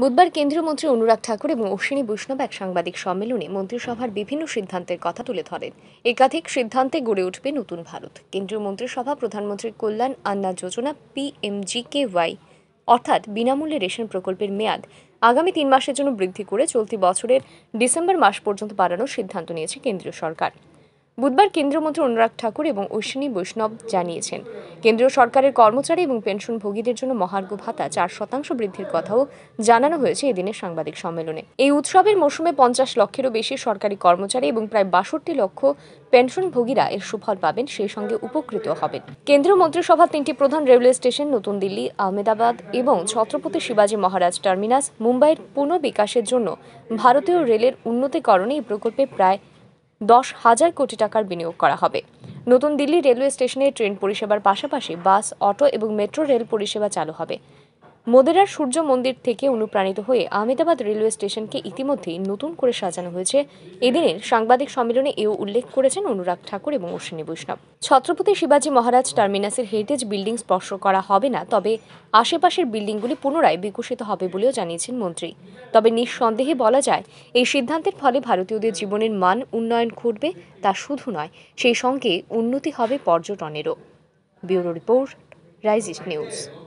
বুধবার কেন্দ্রীয় মন্ত্রী অনুরাগ ঠাকুর এবং অশ্বিনী বৈষ্ণব এক সাংবাদিক সম্মেলনে মন্ত্রিসভার বিভিন্ন সিদ্ধান্তের কথা তুলে ধরেন একাধিক সিদ্ধান্তে গড়ে উঠবে নতুন ভারত কেন্দ্রীয় মন্ত্রিসভা প্রধানমন্ত্রীর কল্যাণ আন্না যোজনা পিএমজিকেওয়াই ওয়াই অর্থাৎ বিনামূল্যে রেশন প্রকল্পের মেয়াদ আগামী তিন মাসের জন্য বৃদ্ধি করে চলতি বছরের ডিসেম্বর মাস পর্যন্ত বাড়ানোর সিদ্ধান্ত নিয়েছে কেন্দ্রীয় সরকার বুধবার কেন্দ্রমন্ত্রী অনুরাগ ঠাকুর এবং অশ্বিনী বৈষ্ণব জানিয়েছেন কেন্দ্রীয় সরকারের কর্মচারী এবং পেনশন ভোগীদের জন্য মহার্ঘ ভাতা চার শতাংশ বৃদ্ধির কথাও জানানো হয়েছে এদিনের সাংবাদিক সম্মেলনে এই উৎসবের মৌসুমে পঞ্চাশ লক্ষেরও বেশি সরকারি কর্মচারী এবং প্রায় বাষট্টি লক্ষ পেনশন ভোগীরা এর সুফল পাবেন সেই সঙ্গে উপকৃত হবেন কেন্দ্রীয় মন্ত্রিসভা তিনটি প্রধান রেলওয়ে স্টেশন নতুন দিল্লি আহমেদাবাদ এবং ছত্রপতি শিবাজি মহারাজ টার্মিনাস মুম্বাইয়ের পুনঃবিকাশের জন্য ভারতীয় রেলের উন্নতিকরণে এই প্রকল্পে প্রায় দশ হাজার কোটি টাকার বিনিয়োগ করা হবে নতুন দিল্লি রেলওয়ে স্টেশনে ট্রেন পরিষেবার পাশাপাশি বাস অটো এবং মেট্রো রেল পরিষেবা চালু হবে মোদেরার সূর্য মন্দির থেকে অনুপ্রাণিত হয়ে আহমেদাবাদ রেলওয়ে স্টেশনকে ইতিমধ্যেই নতুন করে সাজানো হয়েছে এদিনের সাংবাদিক সম্মেলনে এও উল্লেখ করেছেন অনুরাগ ঠাকুর এবং অশ্বিনী বৈষ্ণব ছত্রপতি শিবাজি মহারাজ টার্মিনাসের হেরিটেজ বিল্ডিং স্পর্শ করা হবে না তবে আশেপাশের বিল্ডিংগুলি পুনরায় বিকশিত হবে বলেও জানিয়েছেন মন্ত্রী তবে নিঃসন্দেহে বলা যায় এই সিদ্ধান্তের ফলে ভারতীয়দের জীবনের মান উন্নয়ন ঘটবে তা শুধু নয় সেই সঙ্গে উন্নতি হবে পর্যটনেরও ব্যুরো রিপোর্ট রাইজিস নিউজ